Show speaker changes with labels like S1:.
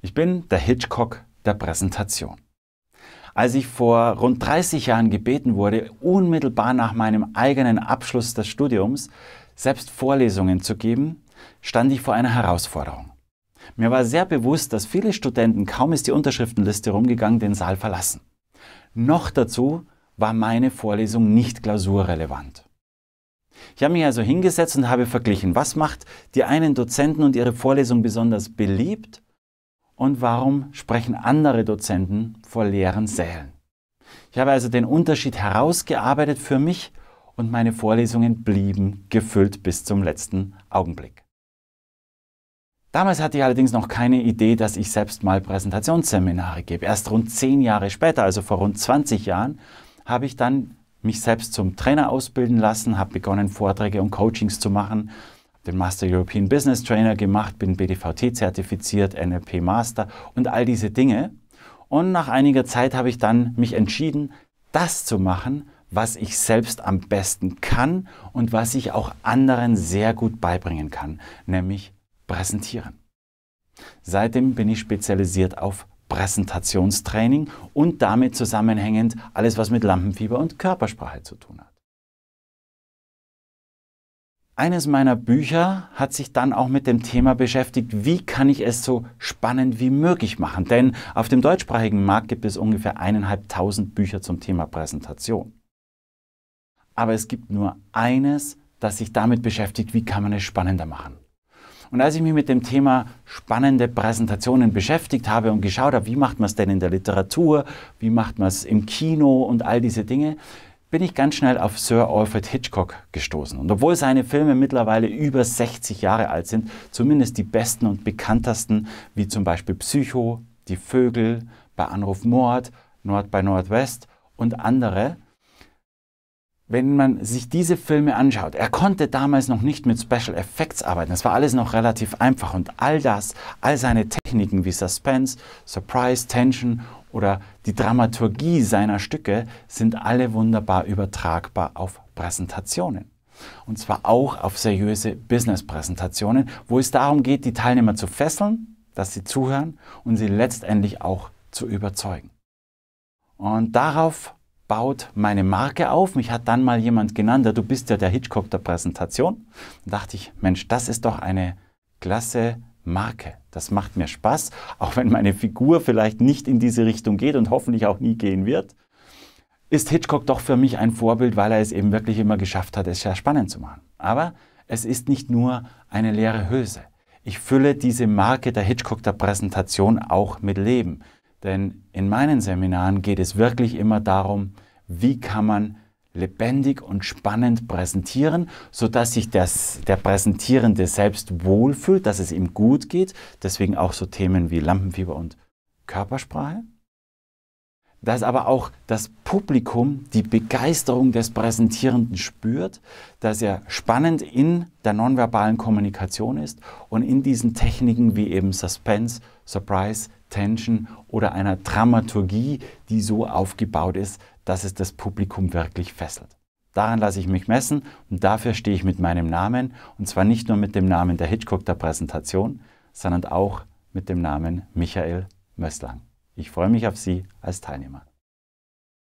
S1: Ich bin der Hitchcock der Präsentation. Als ich vor rund 30 Jahren gebeten wurde, unmittelbar nach meinem eigenen Abschluss des Studiums selbst Vorlesungen zu geben, stand ich vor einer Herausforderung. Mir war sehr bewusst, dass viele Studenten, kaum ist die Unterschriftenliste rumgegangen, den Saal verlassen. Noch dazu war meine Vorlesung nicht klausurrelevant. Ich habe mich also hingesetzt und habe verglichen, was macht die einen Dozenten und ihre Vorlesung besonders beliebt und warum sprechen andere Dozenten vor leeren Sälen? Ich habe also den Unterschied herausgearbeitet für mich und meine Vorlesungen blieben gefüllt bis zum letzten Augenblick. Damals hatte ich allerdings noch keine Idee, dass ich selbst mal Präsentationsseminare gebe. Erst rund zehn Jahre später, also vor rund 20 Jahren, habe ich dann mich selbst zum Trainer ausbilden lassen, habe begonnen, Vorträge und Coachings zu machen, den Master European Business Trainer gemacht, bin BDVT zertifiziert, NLP Master und all diese Dinge. Und nach einiger Zeit habe ich dann mich entschieden, das zu machen, was ich selbst am besten kann und was ich auch anderen sehr gut beibringen kann, nämlich präsentieren. Seitdem bin ich spezialisiert auf Präsentationstraining und damit zusammenhängend alles, was mit Lampenfieber und Körpersprache zu tun hat eines meiner Bücher hat sich dann auch mit dem Thema beschäftigt, wie kann ich es so spannend wie möglich machen. Denn auf dem deutschsprachigen Markt gibt es ungefähr eineinhalbtausend Bücher zum Thema Präsentation. Aber es gibt nur eines, das sich damit beschäftigt, wie kann man es spannender machen. Und als ich mich mit dem Thema spannende Präsentationen beschäftigt habe und geschaut habe, wie macht man es denn in der Literatur, wie macht man es im Kino und all diese Dinge, bin ich ganz schnell auf Sir Alfred Hitchcock gestoßen. Und obwohl seine Filme mittlerweile über 60 Jahre alt sind, zumindest die besten und bekanntesten, wie zum Beispiel Psycho, Die Vögel, bei Anruf Mord, Nord bei Nordwest und andere, wenn man sich diese Filme anschaut, er konnte damals noch nicht mit Special Effects arbeiten. Das war alles noch relativ einfach und all das, all seine Techniken wie Suspense, Surprise, Tension oder die Dramaturgie seiner Stücke sind alle wunderbar übertragbar auf Präsentationen. Und zwar auch auf seriöse Business-Präsentationen, wo es darum geht, die Teilnehmer zu fesseln, dass sie zuhören und sie letztendlich auch zu überzeugen. Und darauf baut meine Marke auf. Mich hat dann mal jemand genannt, du bist ja der Hitchcock der Präsentation. Da dachte ich, Mensch, das ist doch eine klasse Marke. Das macht mir Spaß, auch wenn meine Figur vielleicht nicht in diese Richtung geht und hoffentlich auch nie gehen wird. Ist Hitchcock doch für mich ein Vorbild, weil er es eben wirklich immer geschafft hat, es sehr spannend zu machen. Aber es ist nicht nur eine leere Hülse. Ich fülle diese Marke der Hitchcock der Präsentation auch mit Leben. Denn in meinen Seminaren geht es wirklich immer darum, wie kann man lebendig und spannend präsentieren, sodass sich das, der Präsentierende selbst wohlfühlt, dass es ihm gut geht. Deswegen auch so Themen wie Lampenfieber und Körpersprache dass aber auch das Publikum die Begeisterung des Präsentierenden spürt, dass er spannend in der nonverbalen Kommunikation ist und in diesen Techniken wie eben Suspense, Surprise, Tension oder einer Dramaturgie, die so aufgebaut ist, dass es das Publikum wirklich fesselt. Daran lasse ich mich messen und dafür stehe ich mit meinem Namen und zwar nicht nur mit dem Namen der Hitchcock der Präsentation, sondern auch mit dem Namen Michael Mösslang. Ich freue mich auf Sie als Teilnehmer.